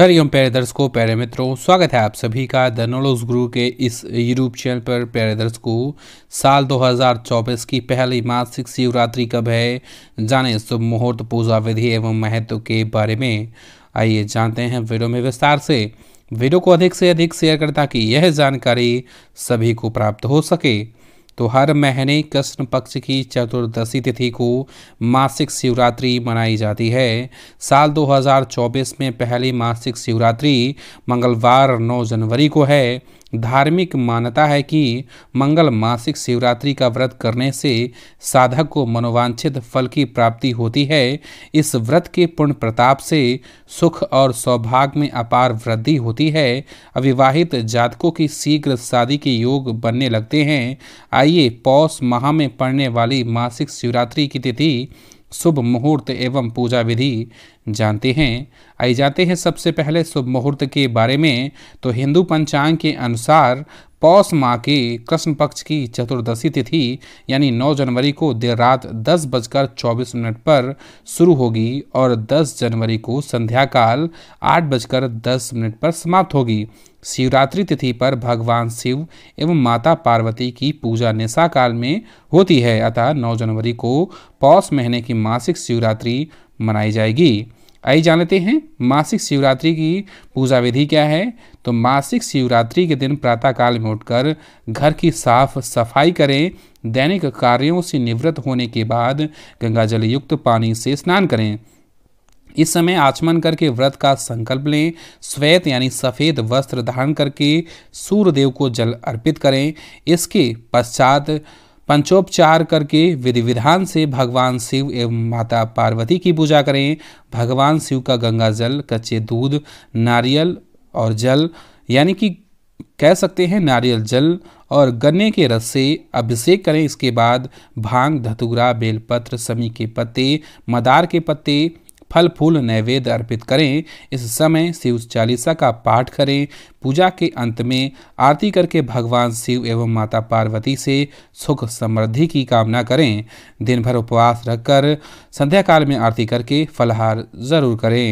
हरिओम प्यारे दर्शकों प्यारे मित्रों स्वागत है आप सभी का द नोलोज गुरु के इस यूट्यूब चैनल पर प्यारे दर्शकों साल 2024 की पहली मासिक शिवरात्रि कब है जाने शुभ मुहूर्त पूजा विधि एवं महत्व के बारे में आइए जानते हैं वीडियो में विस्तार से वीडियो को अधिक से अधिक शेयर करें ताकि यह जानकारी सभी को प्राप्त हो सके तो हर महीने कृष्ण पक्ष की चतुर्दशी तिथि को मासिक शिवरात्रि मनाई जाती है साल 2024 में पहली मासिक शिवरात्रि मंगलवार 9 जनवरी को है धार्मिक मान्यता है कि मंगल मासिक शिवरात्रि का व्रत करने से साधक को मनोवांछित फल की प्राप्ति होती है इस व्रत के पूर्ण प्रताप से सुख और सौभाग्य में अपार वृद्धि होती है अविवाहित जातकों की शीघ्र शादी के योग बनने लगते हैं आइए पौष माह में पड़ने वाली मासिक शिवरात्रि की तिथि शुभ मुहूर्त एवं पूजा विधि जानते हैं आई जाते हैं सबसे पहले शुभ मुहूर्त के बारे में तो हिंदू पंचांग के अनुसार पौष माह के कृष्ण पक्ष की चतुर्दशी तिथि यानी 9 जनवरी को देर रात दस बजकर चौबीस मिनट पर शुरू होगी और 10 जनवरी को संध्या काल आठ बजकर दस मिनट पर समाप्त होगी शिवरात्रि तिथि पर भगवान शिव एवं माता पार्वती की पूजा निशा काल में होती है अतः 9 जनवरी को पौष महीने की मासिक शिवरात्रि मनाई जाएगी आइए जान लेते हैं मासिक शिवरात्रि की पूजा विधि क्या है तो मासिक शिवरात्रि के दिन प्रातःकाल में उठकर घर की साफ सफाई करें दैनिक कार्यों से निवृत्त होने के बाद गंगा जल युक्त पानी से स्नान करें इस समय आचमन करके व्रत का संकल्प लें श्वेत यानी सफ़ेद वस्त्र धारण करके सूर्यदेव को जल अर्पित करें इसके पश्चात पंचोपचार करके विधि विधान से भगवान शिव एवं माता पार्वती की पूजा करें भगवान शिव का गंगा जल कच्चे दूध नारियल और जल यानी कि कह सकते हैं नारियल जल और गन्ने के रस से अभिषेक करें इसके बाद भांग धतुरा बेलपत्र समी के पत्ते मदार के पत्ते फल फूल नैवेद्य अर्पित करें इस समय शिव चालीसा का पाठ करें पूजा के अंत में आरती करके भगवान शिव एवं माता पार्वती से सुख समृद्धि की कामना करें दिन भर उपवास रखकर संध्या काल में आरती करके फलहार जरूर करें